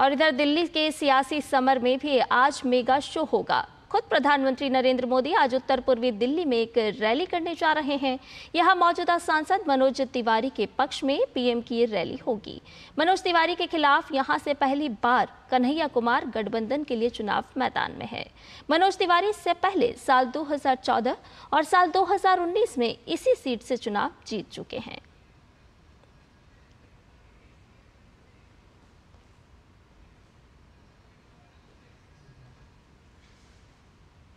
और इधर दिल्ली के सियासी समर में भी आज मेगा शो होगा खुद प्रधानमंत्री नरेंद्र मोदी आज उत्तर पूर्वी दिल्ली में एक रैली करने जा रहे हैं यहां मौजूदा सांसद मनोज तिवारी के पक्ष में पीएम की रैली होगी मनोज तिवारी के खिलाफ यहां से पहली बार कन्हैया कुमार गठबंधन के लिए चुनाव मैदान में है मनोज तिवारी से पहले साल 2014 और साल 2019 में इसी सीट से चुनाव जीत चुके हैं